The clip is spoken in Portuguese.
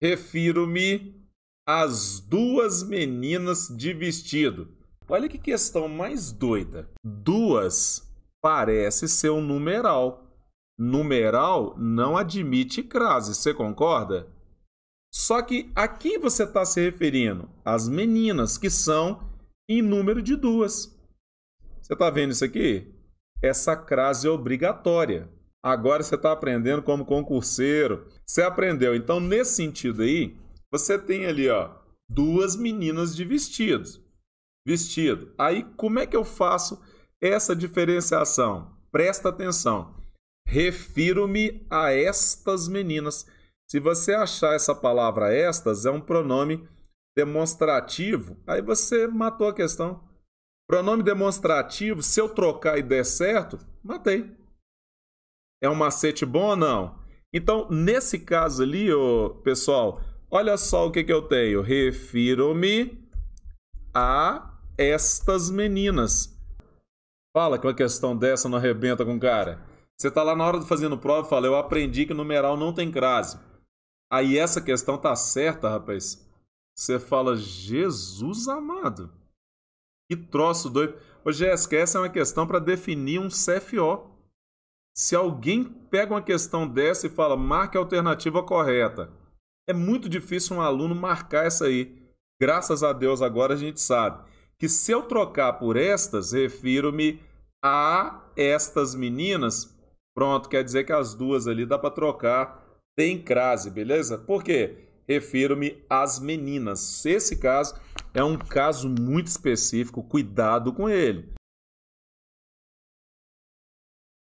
Refiro-me às duas meninas de vestido. Olha que questão mais doida. Duas parece ser um numeral. Numeral não admite crase, você concorda? Só que a quem você está se referindo? As meninas, que são em número de duas. Você está vendo isso aqui? Essa crase é obrigatória agora você está aprendendo como concurseiro. Você aprendeu. Então, nesse sentido aí, você tem ali, ó, duas meninas de vestidos. Vestido. Aí, como é que eu faço essa diferenciação? Presta atenção. Refiro-me a estas meninas. Se você achar essa palavra estas, é um pronome demonstrativo, aí você matou a questão. Pronome demonstrativo, se eu trocar e der certo, matei. É um macete bom ou não? Então, nesse caso ali, ô, pessoal, olha só o que, que eu tenho. Refiro-me a estas meninas. Fala que uma questão dessa não arrebenta com o cara. Você tá lá na hora de fazendo prova e fala, eu aprendi que numeral não tem crase. Aí essa questão tá certa, rapaz. Você fala, Jesus amado. Que troço doido. Ô, Jéssica, essa é uma questão para definir um CFO. Se alguém pega uma questão dessa e fala, marque a alternativa correta, é muito difícil um aluno marcar essa aí. Graças a Deus, agora a gente sabe que se eu trocar por estas, refiro-me a estas meninas. Pronto, quer dizer que as duas ali dá para trocar tem crase, beleza? Por quê? Refiro-me às meninas. Esse caso é um caso muito específico, cuidado com ele.